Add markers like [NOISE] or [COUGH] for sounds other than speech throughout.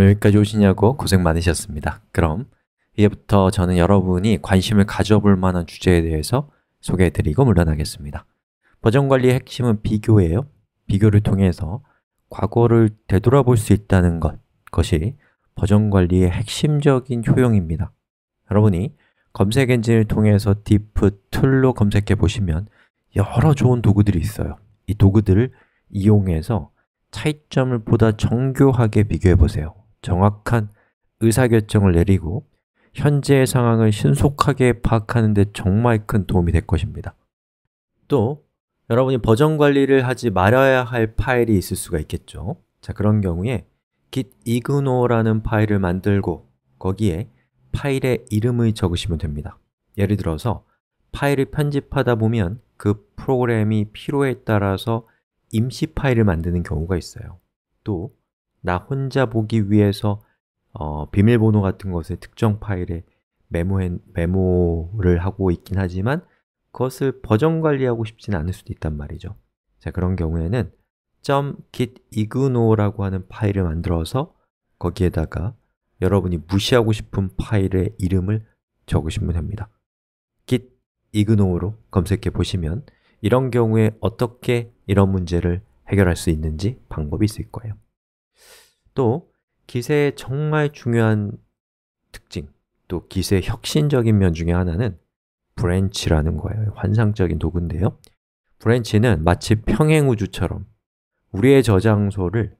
그럼 여기까지 오시냐고 고생 많으셨습니다. 그럼 이제부터 저는 여러분이 관심을 가져볼 만한 주제에 대해서 소개해드리고 물러나겠습니다. 버전 관리의 핵심은 비교예요. 비교를 통해서 과거를 되돌아볼 수 있다는 것, 그 것이 버전 관리의 핵심적인 효용입니다. 여러분이 검색 엔진을 통해서 디프 툴로 검색해 보시면 여러 좋은 도구들이 있어요. 이 도구들을 이용해서 차이점을 보다 정교하게 비교해 보세요. 정확한 의사결정을 내리고 현재의 상황을 신속하게 파악하는 데 정말 큰 도움이 될 것입니다. 또 여러분이 버전 관리를 하지 말아야 할 파일이 있을 수가 있겠죠. 자, 그런 경우에 git ignore라는 파일을 만들고 거기에 파일의 이름을 적으시면 됩니다. 예를 들어서 파일을 편집하다 보면 그 프로그램이 필요에 따라서 임시 파일을 만드는 경우가 있어요. 또나 혼자 보기 위해서 어, 비밀번호 같은 것을 특정 파일에 메모해, 메모를 하고 있긴 하지만 그것을 버전 관리하고 싶지는 않을 수도 있단 말이죠 자 그런 경우에는 .git i g n o 라고 하는 파일을 만들어서 거기에다가 여러분이 무시하고 싶은 파일의 이름을 적으시면 됩니다 git i g n o 로 검색해 보시면 이런 경우에 어떻게 이런 문제를 해결할 수 있는지 방법이 있을 거예요 또 기세의 정말 중요한 특징, 또 기세의 혁신적인 면 중에 하나는 브랜치라는 거예요. 환상적인 도구인데요. 브랜치는 마치 평행우주처럼 우리의 저장소를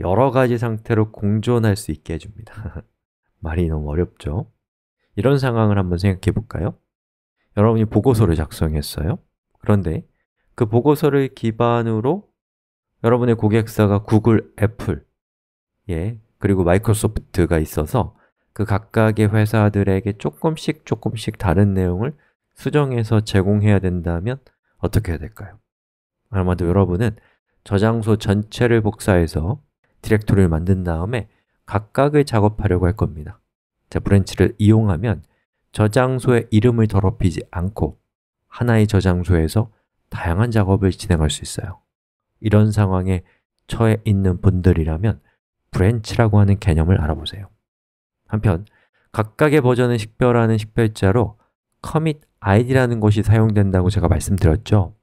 여러 가지 상태로 공존할 수 있게 해줍니다. [LAUGHS] 말이 너무 어렵죠? 이런 상황을 한번 생각해 볼까요? 여러분이 보고서를 작성했어요. 그런데 그 보고서를 기반으로 여러분의 고객사가 구글, 애플 예, 그리고 마이크로소프트가 있어서 그 각각의 회사들에게 조금씩 조금씩 다른 내용을 수정해서 제공해야 된다면 어떻게 해야 될까요? 아마도 여러분은 저장소 전체를 복사해서 디렉토리를 만든 다음에 각각을 작업하려고 할 겁니다 자, 브랜치를 이용하면 저장소의 이름을 더럽히지 않고 하나의 저장소에서 다양한 작업을 진행할 수 있어요 이런 상황에 처해 있는 분들이라면 브랜치라고 하는 개념을 알아보세요. 한편 각각의 버전을 식별하는 식별자로 commit id라는 것이 사용된다고 제가 말씀드렸죠.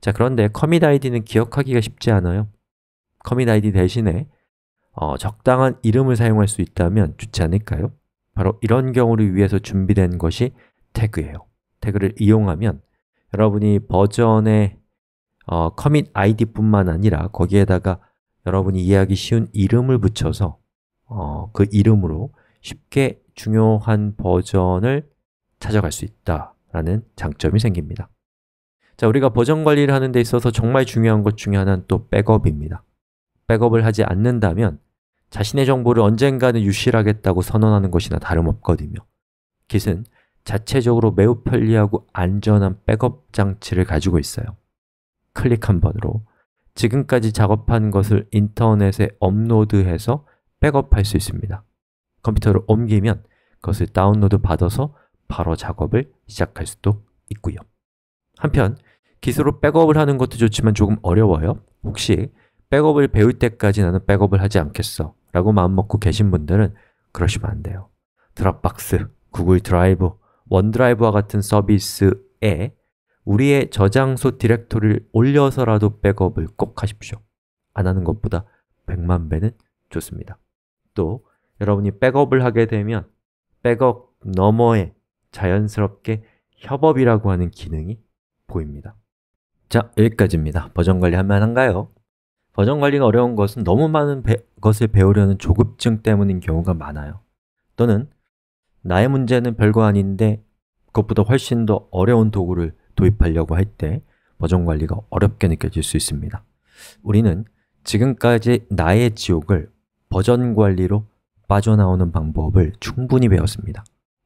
자, 그런데 commit id는 기억하기가 쉽지 않아요. commit id 대신에 어, 적당한 이름을 사용할 수 있다면 좋지 않을까요? 바로 이런 경우를 위해서 준비된 것이 태그예요. 태그를 이용하면 여러분이 버전의 어, commit id뿐만 아니라 거기에다가 여러분이 이해하기 쉬운 이름을 붙여서 어, 그 이름으로 쉽게 중요한 버전을 찾아갈 수 있다라는 장점이 생깁니다 자, 우리가 버전 관리를 하는 데 있어서 정말 중요한 것 중에 하나는 또 백업입니다 백업을 하지 않는다면 자신의 정보를 언젠가는 유실하겠다고 선언하는 것이나 다름없거든요 깃은 자체적으로 매우 편리하고 안전한 백업 장치를 가지고 있어요 클릭 한 번으로 지금까지 작업한 것을 인터넷에 업로드해서 백업할 수 있습니다. 컴퓨터를 옮기면 그것을 다운로드 받아서 바로 작업을 시작할 수도 있고요. 한편 기술로 백업을 하는 것도 좋지만 조금 어려워요. 혹시 백업을 배울 때까지 나는 백업을 하지 않겠어 라고 마음먹고 계신 분들은 그러시면 안 돼요. 드랍박스, 구글 드라이브, 원드라이브와 같은 서비스에 우리의 저장소 디렉토리를 올려서라도 백업을 꼭 하십시오 안 하는 것보다 100만 배는 좋습니다 또 여러분이 백업을 하게 되면 백업 너머에 자연스럽게 협업이라고 하는 기능이 보입니다 자, 여기까지입니다 버전 관리 하면한가요 버전 관리가 어려운 것은 너무 많은 배, 것을 배우려는 조급증 때문인 경우가 많아요 또는 나의 문제는 별거 아닌데 그것보다 훨씬 더 어려운 도구를 도입하려고 할 때 버전 관리가 어렵게 느껴질 수 있습니다 우리는 지금까지 나의 지옥을 버전 관리로 빠져나오는 방법을 충분히 배웠습니다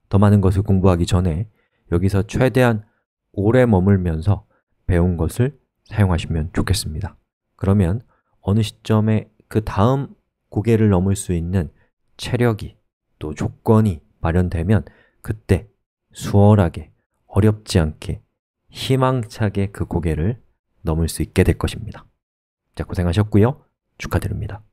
더 많은 것을 공부하기 전에 여기서 최대한 오래 머물면서 배운 것을 사용하시면 좋겠습니다 그러면 어느 시점에 그 다음 고개를 넘을 수 있는 체력이 또 조건이 마련되면 그때 수월하게 어렵지 않게 희망차게 그 고개를 넘을 수 있게 될 것입니다. 자, 고생하셨고요. 축하드립니다.